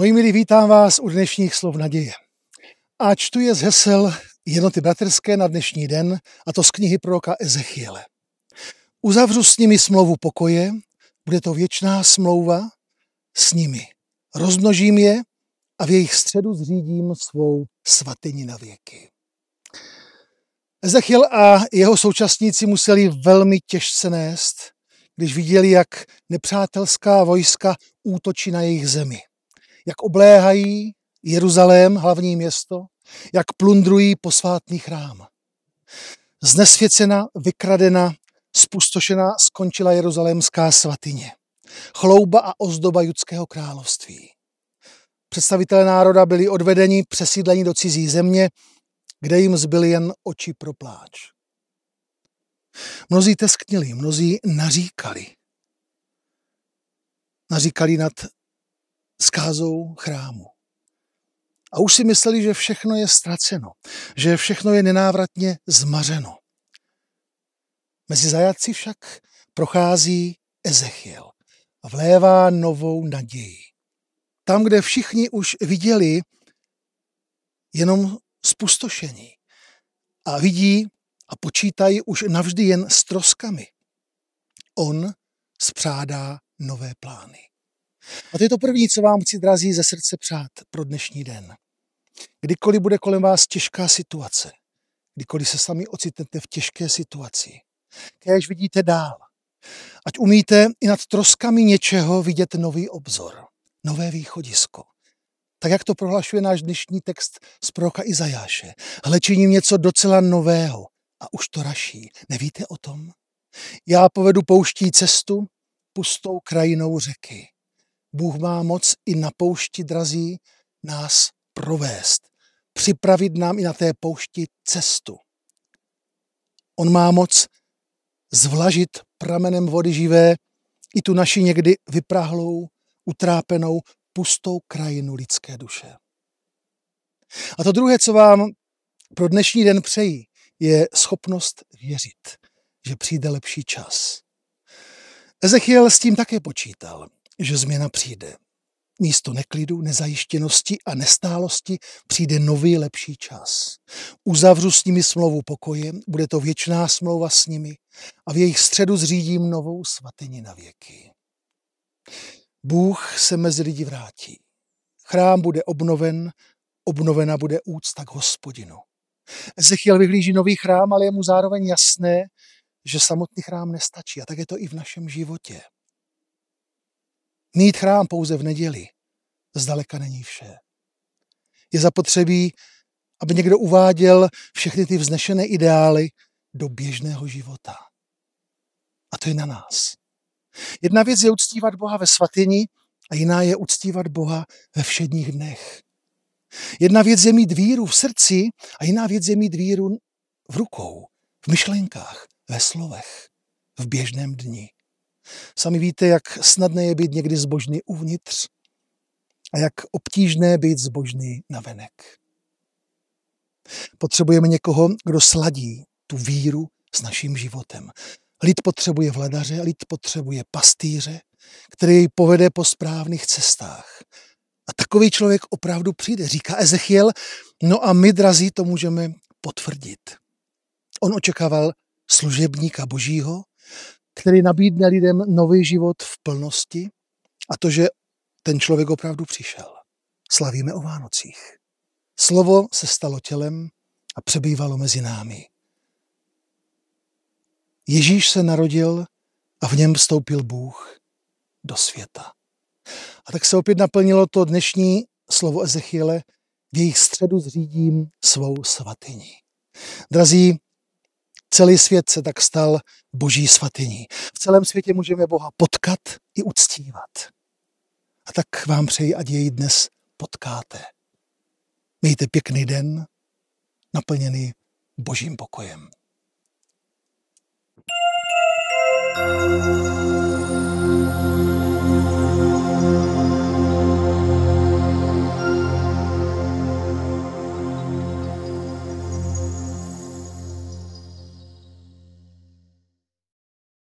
Moji milí, vítám vás u dnešních slov naděje. A čtu je z hesel jednoty bratrské na dnešní den, a to z knihy proroka Ezechiele. Uzavřu s nimi smlouvu pokoje, bude to věčná smlouva s nimi. Rozmnožím je a v jejich středu zřídím svou svatyni na věky. Ezechiel a jeho současníci museli velmi těžce nést, když viděli, jak nepřátelská vojska útočí na jejich zemi jak obléhají Jeruzalém, hlavní město, jak plundrují posvátný chrám. Znesvěcena, vykradena, spustošená skončila jeruzalémská svatyně, chlouba a ozdoba judského království. Představitelé národa byli odvedeni, přesídleni do cizí země, kde jim zbyly jen oči pro pláč. Mnozí tesknili, mnozí naříkali. Naříkali nad zkázou chrámu. A už si mysleli, že všechno je ztraceno, že všechno je nenávratně zmařeno. Mezi zajatci však prochází Ezechiel a vlévá novou naději. Tam, kde všichni už viděli jenom spustošení a vidí a počítají už navždy jen s troskami, on spřádá nové plány. A to je to první, co vám chci, drazí, ze srdce přát pro dnešní den. Kdykoliv bude kolem vás těžká situace, kdykoliv se sami ocitnete v těžké situaci, když vidíte dál, ať umíte i nad troskami něčeho vidět nový obzor, nové východisko. Tak jak to prohlašuje náš dnešní text z proroka Izajáše. Hle, činím něco docela nového a už to raší. Nevíte o tom? Já povedu pouští cestu, pustou krajinou řeky. Bůh má moc i na poušti drazí nás provést, připravit nám i na té poušti cestu. On má moc zvlažit pramenem vody živé i tu naši někdy vyprahlou, utrápenou, pustou krajinu lidské duše. A to druhé, co vám pro dnešní den přeji, je schopnost věřit, že přijde lepší čas. Ezechiel s tím také počítal že změna přijde. Místo neklidu, nezajištěnosti a nestálosti přijde nový lepší čas. Uzavřu s nimi smlouvu pokoje, bude to věčná smlouva s nimi a v jejich středu zřídím novou svatyni na věky. Bůh se mezi lidi vrátí. Chrám bude obnoven, obnovena bude úcta k hospodinu. Ezechiel vyhlíží nový chrám, ale je mu zároveň jasné, že samotný chrám nestačí. A tak je to i v našem životě. Mít chrám pouze v neděli zdaleka není vše. Je zapotřebí, aby někdo uváděl všechny ty vznešené ideály do běžného života. A to je na nás. Jedna věc je uctívat Boha ve svatyni a jiná je uctívat Boha ve všedních dnech. Jedna věc je mít víru v srdci a jiná věc je mít víru v rukou, v myšlenkách, ve slovech, v běžném dni. Sami víte, jak snadné je být někdy zbožný uvnitř a jak obtížné být zbožný navenek. Potřebujeme někoho, kdo sladí tu víru s naším životem. Lid potřebuje vladaře, lid potřebuje pastýře, který jej povede po správných cestách. A takový člověk opravdu přijde, říká Ezechiel. No a my, drazí, to můžeme potvrdit. On očekával služebníka božího, který nabídne lidem nový život v plnosti a to, že ten člověk opravdu přišel. Slavíme o Vánocích. Slovo se stalo tělem a přebývalo mezi námi. Ježíš se narodil a v něm vstoupil Bůh do světa. A tak se opět naplnilo to dnešní slovo Ezechiele, v jejich středu zřídím svou svatyni. Drazí, Celý svět se tak stal boží svatyní. V celém světě můžeme Boha potkat i uctívat. A tak vám přeji, ať jej dnes potkáte. Mějte pěkný den, naplněný božím pokojem. thank you